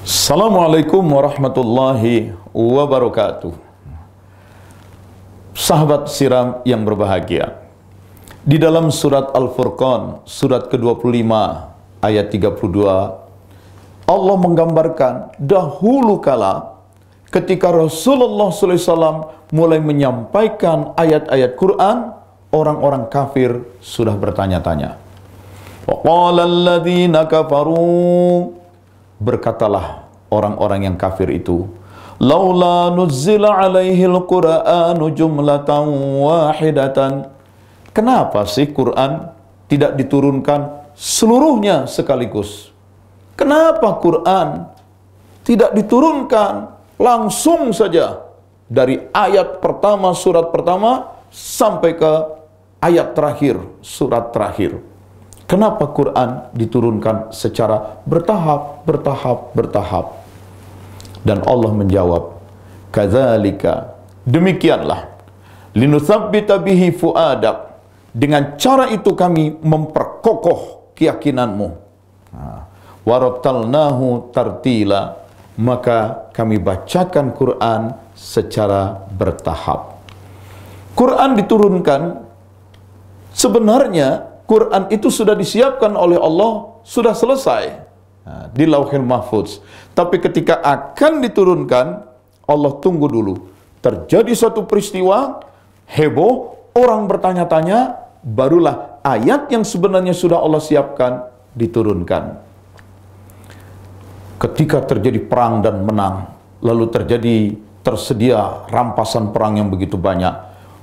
Assalamualaikum warahmatullahi wabarakatuh. Sahabat siram yang berbahagia. Di dalam surat Al-Furqan, surat ke-25 ayat 32, Allah menggambarkan dahulu kala ketika Rasulullah SAW mulai menyampaikan ayat-ayat Quran, orang-orang kafir sudah bertanya-tanya. وَقَالَ الَّذِينَ كَفَرُوا berkatalah orang-orang yang kafir itu, "Laula nuzzila alaihi alquranu jumlatan wahidatan." Kenapa sih Quran tidak diturunkan seluruhnya sekaligus? Kenapa Quran tidak diturunkan langsung saja dari ayat pertama surat pertama sampai ke ayat terakhir surat terakhir? Kenapa Quran diturunkan secara bertahap, bertahap, bertahap? Dan Allah menjawab, Kazalika, Demikianlah linutsabbita bihi fuadak. Dengan cara itu kami memperkokoh keyakinanmu. Nah, Warabtalnahu tartila. Maka kami bacakan Quran secara bertahap. Quran diturunkan sebenarnya Quran itu sudah disiapkan oleh Allah, sudah selesai di Lauhil Mahfuz. Tapi ketika akan diturunkan, Allah tunggu dulu. Terjadi suatu peristiwa heboh, orang bertanya-tanya, barulah ayat yang sebenarnya sudah Allah siapkan diturunkan. Ketika terjadi perang dan menang, lalu terjadi tersedia rampasan perang yang begitu banyak,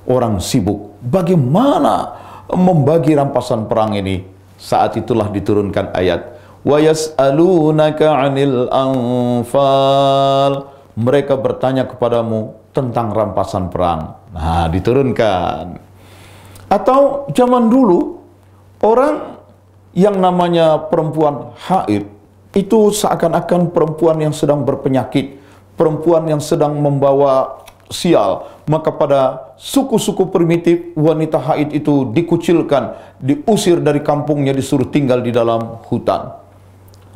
orang sibuk. Bagaimana membagi rampasan perang ini. Saat itulah diturunkan ayat wa yas'alunaka 'anil anfal. Mereka bertanya kepadamu tentang rampasan perang. Nah, diturunkan. Atau zaman dulu orang yang namanya perempuan haid itu seakan-akan perempuan yang sedang berpenyakit, perempuan yang sedang membawa sial. Maka pada suku-suku primitif, wanita haid itu dikucilkan, diusir dari kampungnya, disuruh tinggal di dalam hutan.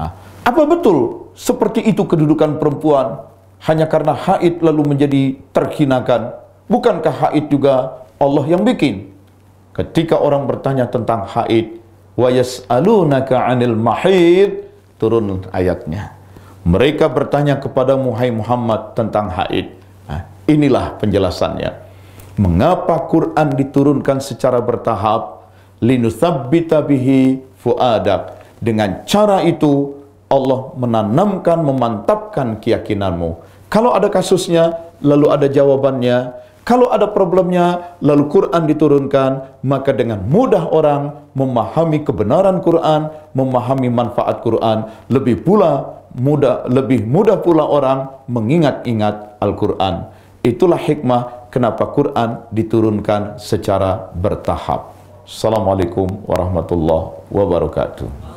Ah, apa betul seperti itu kedudukan perempuan? Hanya karena haid lalu menjadi terhinakan. Bukankah haid juga Allah yang bikin? Ketika orang bertanya tentang haid, wa yas'alunaka 'anil mahid, turun ayatnya. Mereka bertanya kepada hai Muhammad tentang haid. Inilah penjelasannya. Mengapa Quran diturunkan secara bertahap? Linusabbita bihi fuadak. Dengan cara itu Allah menanamkan, memantapkan keyakinanmu. Kalau ada kasusnya, lalu ada jawabannya. Kalau ada problemnya, lalu Quran diturunkan, maka dengan mudah orang memahami kebenaran Quran, memahami manfaat Quran, lebih pula mudah lebih mudah pula orang mengingat-ingat Al-Qur'an. Itulah hikmah kenapa Quran diturunkan secara bertahap. Assalamualaikum warahmatullahi wabarakatuh.